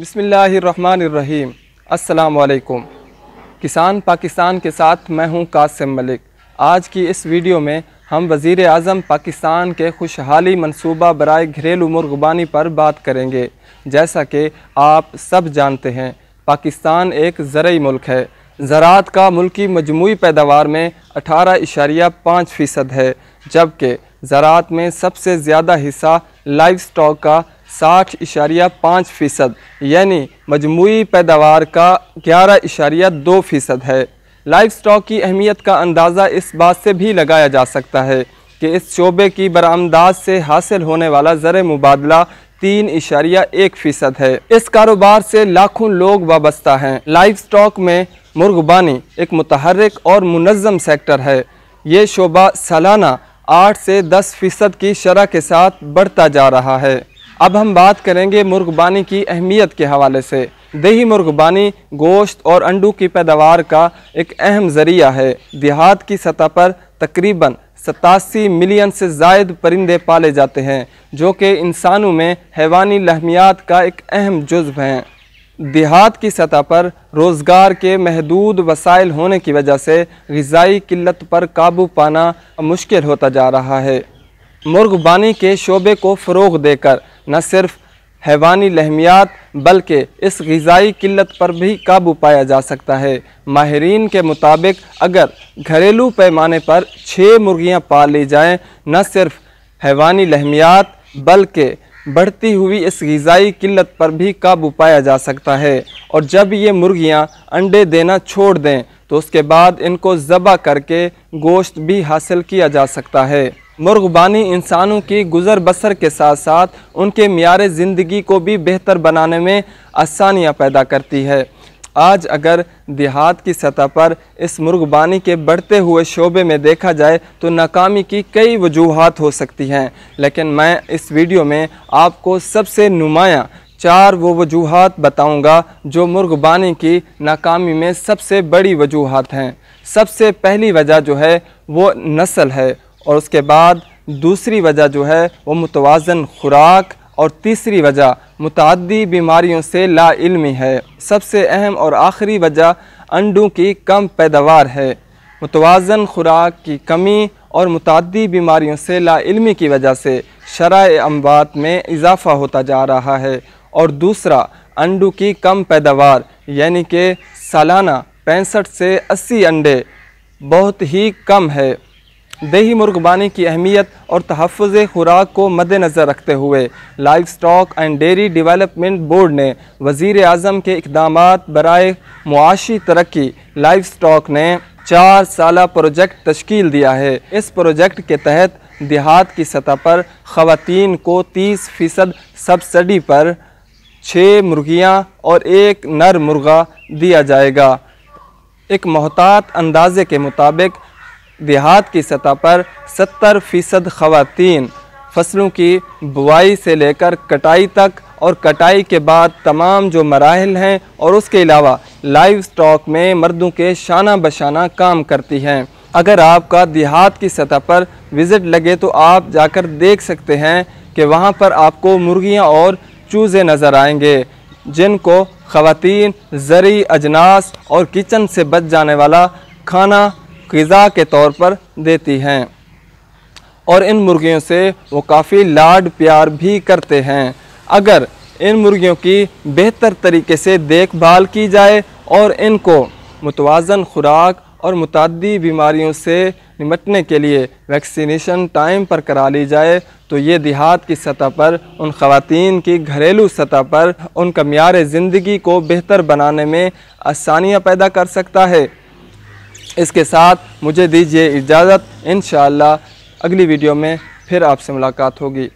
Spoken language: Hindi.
बसमीम अल्लाम किसान पाकिस्तान के साथ मैं हूं कासिम मलिक आज की इस वीडियो में हम वज़ी अजम पाकिस्तान के खुशहाली मनसूबा बरए घरेलू मुर्गबानी पर बात करेंगे जैसा कि आप सब जानते हैं पाकिस्तान एक ज़रूरी मुल्क है ज़रात का मुल्की मजमू पैदावार में अठारह इशारिया पाँच फ़ीसद है जबकि ज़रात में सबसे ज़्यादा हिस्सा लाइव स्टॉक का साठ इशारिया पाँच फ़ीसद यानी मजमू पैदावार का ग्यारह इशारिया दो फ़ीसद है लाइफ स्टॉक की अहमियत का अंदाज़ा इस बात से भी लगाया जा सकता है कि इस शोबे की बरामदाज से हासिल होने वाला ज़र मुबादला तीन इशारिया एक फ़ीसद है इस कारोबार से लाखों लोग वाबस्ता हैं लाइफ स्टॉक में मुर्गबानी एक मतहरक और मनज़म सेक्टर है ये शोबा सालाना आठ से दस फ़ीसद की शरह के साथ बढ़ता जा रहा है अब हम बात करेंगे मुर्गबानी की अहमियत के हवाले से दही मुर्गबानी गोश्त और अंडों की पैदावार का एक अहम ज़रिया है देहात की सतह पर तकरीबन सतासी मिलियन से जायद परिंदे पाले जाते हैं जो कि इंसानों में हैवानी लहमियात का एक अहम जज्व हैं देहात की सतह पर रोज़गार के महदूद वसाइल होने की वजह से गज़ाई किल्लत पर काबू पाना मुश्किल होता जा रहा है मुर्गबानी के शोबे को फ़रोग देकर न सिर्फ हैवानी लहमियात बल्कि इस गज़ाई किल्लत पर भी काबू पाया जा सकता है माहरीन के मुताबिक अगर घरेलू पैमाने पर छः मुर्गियाँ पा ली जाएँ न सिर्फ हैवानी लहमियात बल्कि बढ़ती हुई इस गज़ाई किल्लत पर भी काबू पाया जा सकता है और जब ये मुर्गियाँ अंडे देना छोड़ दें तो उसके बाद इनको ज़बा करके गोश्त भी हासिल किया जा सकता है मुर्गबानी इंसानों की गुज़र बसर के साथ साथ उनके मीर ज़िंदगी को भी बेहतर बनाने में आसानियाँ पैदा करती है आज अगर देहात की सतह पर इस मुर्गबानी के बढ़ते हुए शोबे में देखा जाए तो नाकामी की कई वजूहत हो सकती हैं लेकिन मैं इस वीडियो में आपको सबसे नुमाया चार वो वजूहत बताऊंगा जो मुर्गबानी की नाकामी में सबसे बड़ी वजूहत हैं सबसे पहली वजह जो है वो नस्ल है और उसके बाद दूसरी वजह जो है वो मुतवाजन खुराक और तीसरी वजह मुतदी बीमारियों से लाइलमी है सबसे अहम और आखिरी वजह अंडों की कम पैदावार है मुतवाजन खुराक की कमी और मुतदी बीमारियों से लाइलमी की वजह से शरा अमवात में इजाफ़ा होता जा रहा है और दूसरा अंडों की कम पैदावार यानी कि सालाना पैंसठ से अस्सी अंडे बहुत ही कम है दही मुर्गबानी की अहमियत और तहफ़ खुराक को मद्दनज़र रखते हुए livestock and dairy development board ने वज़ी अजम के इकदाम बरए मुआशी तरक्की लाइफ स्टॉक ने चार साल प्रोजेक्ट तश्कील दिया है इस प्रोजेक्ट के तहत देहात की सतह पर ख़वान को तीस फ़ीसद सब्सिडी पर छः मुर्गियाँ और एक नर मुर्गा दिया जाएगा एक महतात अंदाजे के मुताबिक देहात की सतह पर 70 फ़ीसद खातन फसलों की बुआई से लेकर कटाई तक और कटाई के बाद तमाम जो मराहल हैं और उसके अलावा लाइव स्टॉक में मर्दों के शाना बशाना काम करती हैं अगर आपका देहात की सतह पर विज़िट लगे तो आप जाकर देख सकते हैं कि वहाँ पर आपको मुर्गियाँ और चूज़े नज़र आएंगे जिनको खातन ज़री अजनास और किचन से बच जाने वाला खाना गज़ा के तौर पर देती हैं और इन मुर्गियों से वो काफ़ी लाड प्यार भी करते हैं अगर इन मुर्गियों की बेहतर तरीके से देखभाल की जाए और इनको मुतवाजन खुराक और मुतदी बीमारियों से निपटने के लिए वैक्सीनेशन टाइम पर करा ली जाए तो ये देहात की सतह पर उन खातन की घरेलू सतह पर उनका मीरे ज़िंदगी को बेहतर बनाने में आसानियाँ पैदा कर सकता है इसके साथ मुझे दीजिए इजाज़त इन अगली वीडियो में फिर आपसे मुलाकात होगी